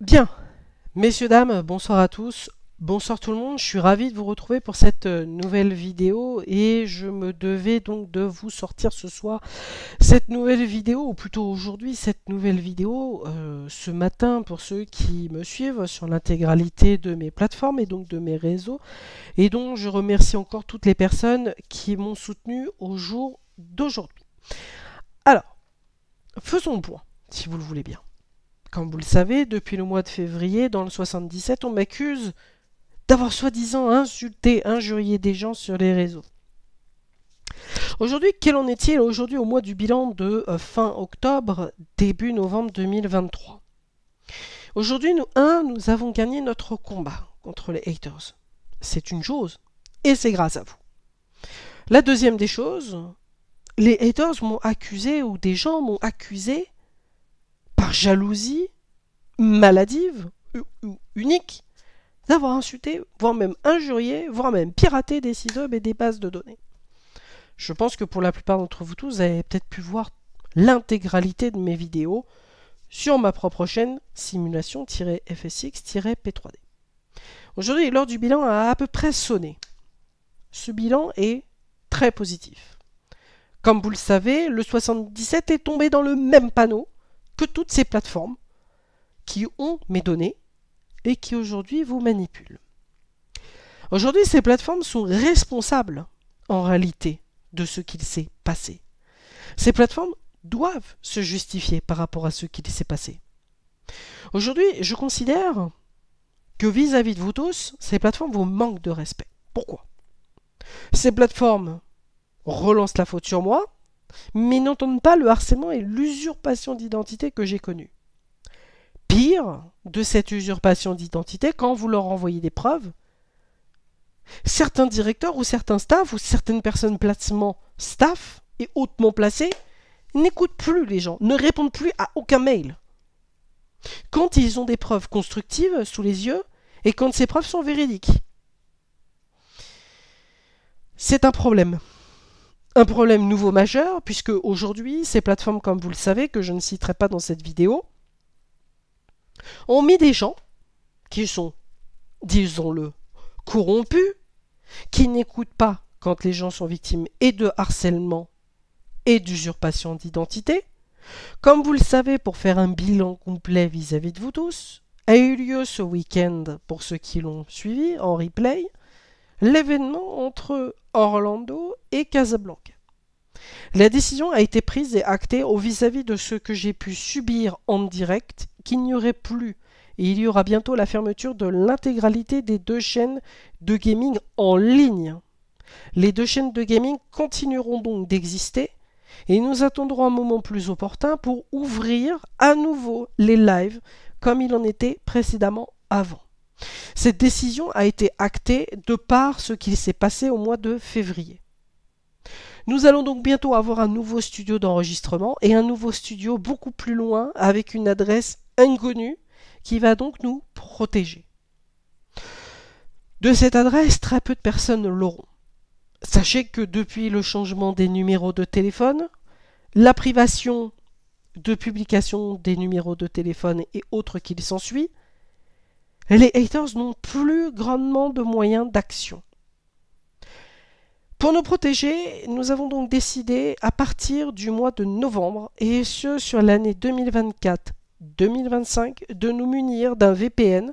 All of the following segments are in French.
Bien, messieurs, dames, bonsoir à tous. Bonsoir tout le monde, je suis ravi de vous retrouver pour cette euh, nouvelle vidéo et je me devais donc de vous sortir ce soir cette nouvelle vidéo, ou plutôt aujourd'hui cette nouvelle vidéo, euh, ce matin pour ceux qui me suivent sur l'intégralité de mes plateformes et donc de mes réseaux et donc je remercie encore toutes les personnes qui m'ont soutenu au jour d'aujourd'hui. Alors, faisons le point si vous le voulez bien. Comme vous le savez, depuis le mois de février, dans le 77, on m'accuse d'avoir soi-disant insulté, injurié des gens sur les réseaux. Aujourd'hui, quel en est-il aujourd'hui au mois du bilan de euh, fin octobre, début novembre 2023 Aujourd'hui, nous, un, nous avons gagné notre combat contre les haters. C'est une chose, et c'est grâce à vous. La deuxième des choses, les haters m'ont accusé, ou des gens m'ont accusé par jalousie maladive, ou unique, d'avoir insulté, voire même injurié, voire même piraté des CISOB et des bases de données. Je pense que pour la plupart d'entre vous tous, vous avez peut-être pu voir l'intégralité de mes vidéos sur ma propre chaîne simulation-fsx-p3d. Aujourd'hui, l'heure du bilan a à peu près sonné. Ce bilan est très positif. Comme vous le savez, le 77 est tombé dans le même panneau que toutes ces plateformes qui ont mes données et qui aujourd'hui vous manipulent. Aujourd'hui, ces plateformes sont responsables en réalité de ce qu'il s'est passé. Ces plateformes doivent se justifier par rapport à ce qu'il s'est passé. Aujourd'hui, je considère que vis-à-vis -vis de vous tous, ces plateformes vous manquent de respect. Pourquoi Ces plateformes relancent la faute sur moi, mais n'entendent pas le harcèlement et l'usurpation d'identité que j'ai connue. Pire de cette usurpation d'identité, quand vous leur envoyez des preuves, certains directeurs ou certains staffs ou certaines personnes placement staff et hautement placées n'écoutent plus les gens, ne répondent plus à aucun mail. Quand ils ont des preuves constructives sous les yeux et quand ces preuves sont véridiques. C'est un problème. Un problème nouveau majeur, puisque aujourd'hui, ces plateformes, comme vous le savez, que je ne citerai pas dans cette vidéo, ont mis des gens qui sont, disons-le, corrompus, qui n'écoutent pas quand les gens sont victimes et de harcèlement et d'usurpation d'identité. Comme vous le savez, pour faire un bilan complet vis-à-vis de vous tous, a eu lieu ce week-end, pour ceux qui l'ont suivi en replay, l'événement entre Orlando et Casablanca. La décision a été prise et actée au vis-à-vis de ce que j'ai pu subir en direct, qu'il n'y aurait plus, et il y aura bientôt la fermeture de l'intégralité des deux chaînes de gaming en ligne. Les deux chaînes de gaming continueront donc d'exister, et nous attendrons un moment plus opportun pour ouvrir à nouveau les lives comme il en était précédemment avant. Cette décision a été actée de par ce qu'il s'est passé au mois de février. Nous allons donc bientôt avoir un nouveau studio d'enregistrement et un nouveau studio beaucoup plus loin avec une adresse inconnue qui va donc nous protéger. De cette adresse, très peu de personnes l'auront. Sachez que depuis le changement des numéros de téléphone, la privation de publication des numéros de téléphone et autres qu'il s'ensuit, les haters n'ont plus grandement de moyens d'action. Pour nous protéger, nous avons donc décidé à partir du mois de novembre, et ce sur l'année 2024, 2025 de nous munir d'un VPN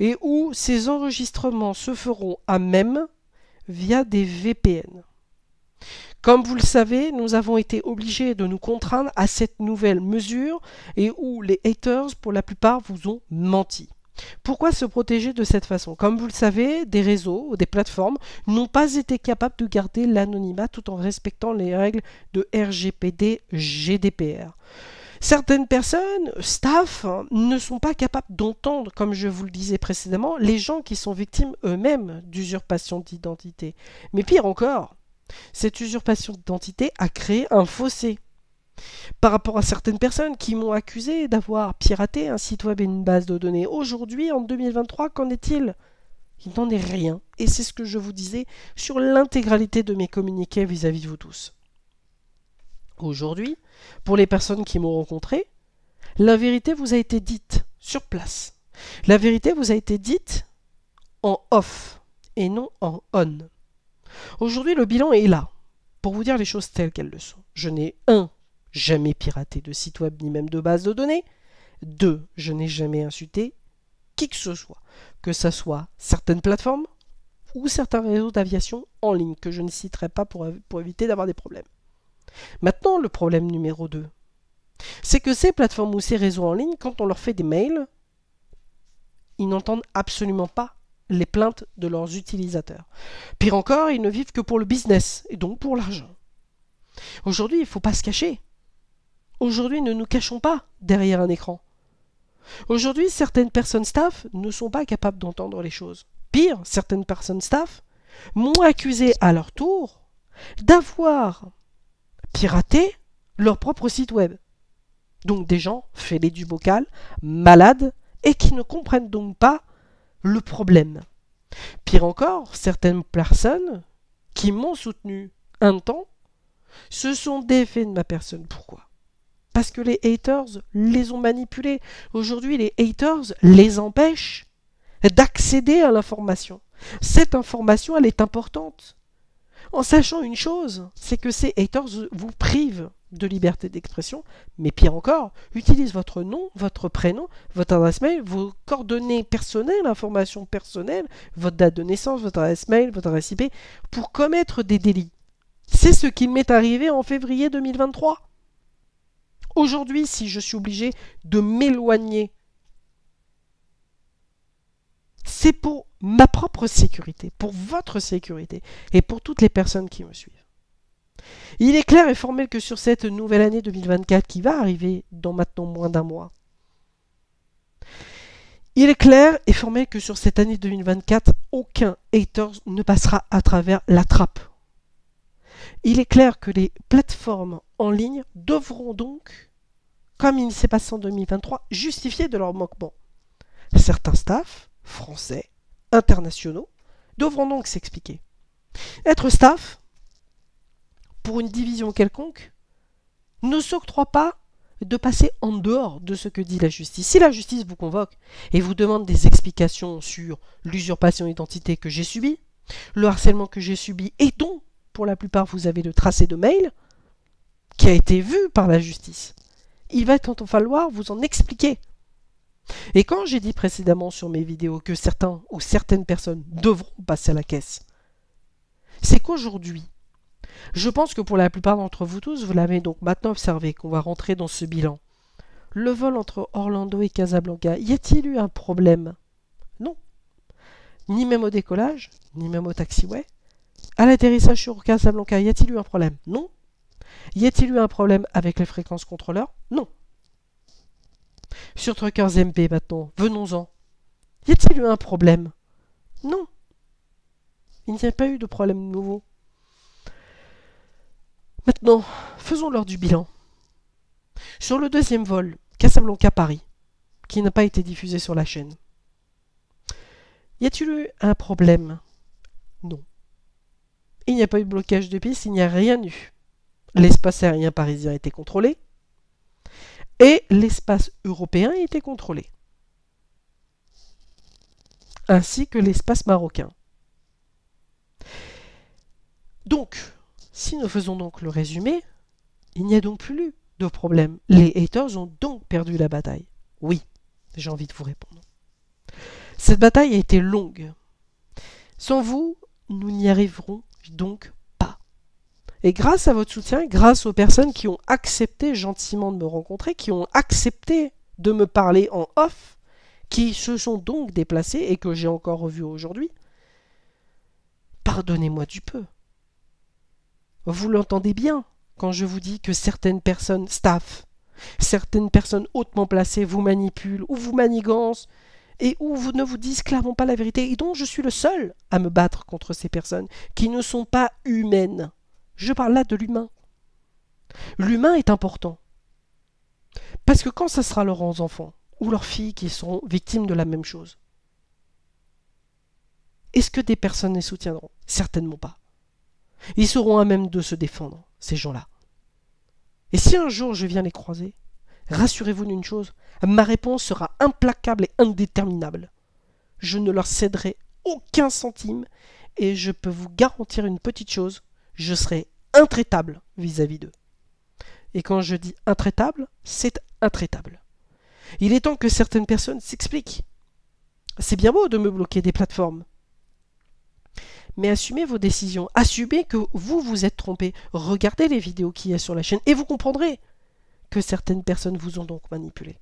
et où ces enregistrements se feront à même via des VPN. Comme vous le savez, nous avons été obligés de nous contraindre à cette nouvelle mesure et où les haters, pour la plupart, vous ont menti. Pourquoi se protéger de cette façon Comme vous le savez, des réseaux ou des plateformes n'ont pas été capables de garder l'anonymat tout en respectant les règles de RGPD GDPR. Certaines personnes, staff, hein, ne sont pas capables d'entendre, comme je vous le disais précédemment, les gens qui sont victimes eux-mêmes d'usurpation d'identité. Mais pire encore, cette usurpation d'identité a créé un fossé par rapport à certaines personnes qui m'ont accusé d'avoir piraté un site web et une base de données, aujourd'hui, en 2023, qu'en est-il Il, n'en est rien. Et c'est ce que je vous disais sur l'intégralité de mes communiqués vis-à-vis -vis de vous tous. Aujourd'hui, pour les personnes qui m'ont rencontré, la vérité vous a été dite sur place. La vérité vous a été dite en off et non en on. Aujourd'hui, le bilan est là, pour vous dire les choses telles qu'elles le sont. Je n'ai un jamais piraté de site web ni même de base de données. 2. Je n'ai jamais insulté qui que ce soit, que ce soit certaines plateformes ou certains réseaux d'aviation en ligne que je ne citerai pas pour, pour éviter d'avoir des problèmes. Maintenant, le problème numéro 2, c'est que ces plateformes ou ces réseaux en ligne, quand on leur fait des mails, ils n'entendent absolument pas les plaintes de leurs utilisateurs. Pire encore, ils ne vivent que pour le business et donc pour l'argent. Aujourd'hui, il ne faut pas se cacher. Aujourd'hui, ne nous cachons pas derrière un écran. Aujourd'hui, certaines personnes staff ne sont pas capables d'entendre les choses. Pire, certaines personnes staff m'ont accusé à leur tour d'avoir piraté leur propre site web. Donc des gens fêlés du bocal, malades, et qui ne comprennent donc pas le problème. Pire encore, certaines personnes qui m'ont soutenu un temps se sont défaits de ma personne. Pourquoi parce que les haters les ont manipulés. Aujourd'hui, les haters les empêchent d'accéder à l'information. Cette information, elle est importante. En sachant une chose, c'est que ces haters vous privent de liberté d'expression, mais pire encore, utilisent votre nom, votre prénom, votre adresse mail, vos coordonnées personnelles, informations personnelle, votre date de naissance, votre adresse mail, votre adresse IP, pour commettre des délits. C'est ce qui m'est arrivé en février 2023. Aujourd'hui, si je suis obligé de m'éloigner, c'est pour ma propre sécurité, pour votre sécurité et pour toutes les personnes qui me suivent. Il est clair et formel que sur cette nouvelle année 2024 qui va arriver dans maintenant moins d'un mois, il est clair et formel que sur cette année 2024, aucun hater ne passera à travers la trappe. Il est clair que les plateformes en ligne devront donc, comme il s'est passé en 2023, justifier de leur manquement. Certains staffs, français, internationaux, devront donc s'expliquer. Être staff, pour une division quelconque, ne s'octroie pas de passer en dehors de ce que dit la justice. Si la justice vous convoque et vous demande des explications sur l'usurpation d'identité que j'ai subie, le harcèlement que j'ai subi et dont, pour la plupart, vous avez le tracé de mail, qui a été vu par la justice. Il va tant falloir vous en expliquer. Et quand j'ai dit précédemment sur mes vidéos que certains ou certaines personnes devront passer à la caisse, c'est qu'aujourd'hui, je pense que pour la plupart d'entre vous tous, vous l'avez donc maintenant observé qu'on va rentrer dans ce bilan. Le vol entre Orlando et Casablanca, y a-t-il eu un problème Non. Ni même au décollage, ni même au taxiway. À l'atterrissage sur Casablanca, y a-t-il eu un problème Non. Y a-t-il eu un problème avec les fréquences contrôleurs Non. Sur Truckers MP maintenant, venons-en. Y a-t-il eu un problème Non. Il n'y a pas eu de problème nouveau. Maintenant, faisons l'heure du bilan. Sur le deuxième vol, Casablanca-Paris, qui n'a pas été diffusé sur la chaîne, y a-t-il eu un problème Non. Il n'y a pas eu de blocage de piste, il n'y a rien eu. L'espace aérien parisien était contrôlé et l'espace européen était contrôlé, ainsi que l'espace marocain. Donc, si nous faisons donc le résumé, il n'y a donc plus de problème. Les haters ont donc perdu la bataille. Oui, j'ai envie de vous répondre. Cette bataille a été longue. Sans vous, nous n'y arriverons donc et grâce à votre soutien, grâce aux personnes qui ont accepté gentiment de me rencontrer, qui ont accepté de me parler en off, qui se sont donc déplacées et que j'ai encore revues aujourd'hui, pardonnez-moi du peu. Vous l'entendez bien quand je vous dis que certaines personnes, staff, certaines personnes hautement placées vous manipulent ou vous manigancent et où vous ne vous disent clairement pas la vérité et donc je suis le seul à me battre contre ces personnes qui ne sont pas humaines je parle là de l'humain. L'humain est important. Parce que quand ce sera leurs enfants ou leurs filles qui seront victimes de la même chose, est-ce que des personnes les soutiendront Certainement pas. Ils seront à même de se défendre, ces gens-là. Et si un jour je viens les croiser, rassurez-vous d'une chose, ma réponse sera implacable et indéterminable. Je ne leur céderai aucun centime, et je peux vous garantir une petite chose, je serai intraitable vis-à-vis d'eux. Et quand je dis intraitable, c'est intraitable. Il est temps que certaines personnes s'expliquent. C'est bien beau de me bloquer des plateformes. Mais assumez vos décisions, assumez que vous vous êtes trompé, regardez les vidéos qu'il y a sur la chaîne et vous comprendrez que certaines personnes vous ont donc manipulé.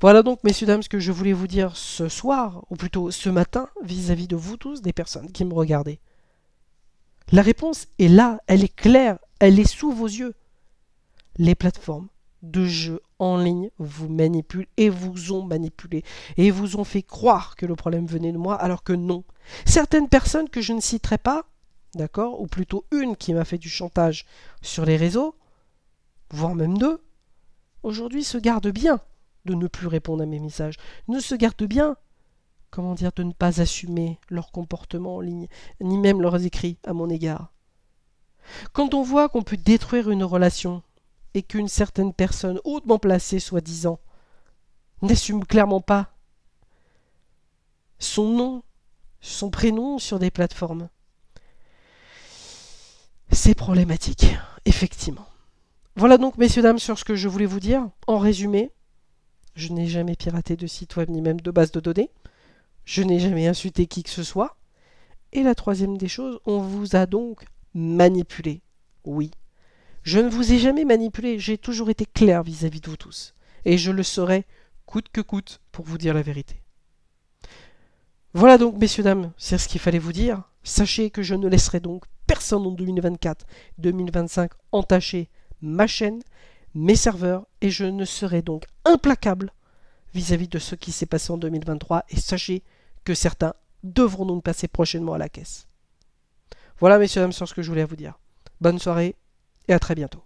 Voilà donc, messieurs, dames, ce que je voulais vous dire ce soir, ou plutôt ce matin, vis-à-vis de vous tous, des personnes qui me regardaient. La réponse est là, elle est claire, elle est sous vos yeux. Les plateformes de jeux en ligne vous manipulent et vous ont manipulé et vous ont fait croire que le problème venait de moi alors que non. Certaines personnes que je ne citerai pas, d'accord, ou plutôt une qui m'a fait du chantage sur les réseaux, voire même deux, aujourd'hui se gardent bien de ne plus répondre à mes messages, ne se gardent bien comment dire, de ne pas assumer leur comportement en ligne, ni même leurs écrits à mon égard. Quand on voit qu'on peut détruire une relation et qu'une certaine personne hautement placée, soi-disant, n'assume clairement pas son nom, son prénom sur des plateformes, c'est problématique, effectivement. Voilà donc, messieurs, dames, sur ce que je voulais vous dire. En résumé, je n'ai jamais piraté de site web ni même de base de données. Je n'ai jamais insulté qui que ce soit. Et la troisième des choses, on vous a donc manipulé. Oui. Je ne vous ai jamais manipulé, j'ai toujours été clair vis-à-vis de vous tous. Et je le serai coûte que coûte, pour vous dire la vérité. Voilà donc, messieurs, dames, c'est ce qu'il fallait vous dire. Sachez que je ne laisserai donc personne en 2024-2025 entacher ma chaîne, mes serveurs, et je ne serai donc implacable vis à -vis de ce qui s'est passé en 2023. Et sachez que certains devront donc passer prochainement à la caisse. Voilà messieurs dames sur ce que je voulais vous dire. Bonne soirée et à très bientôt.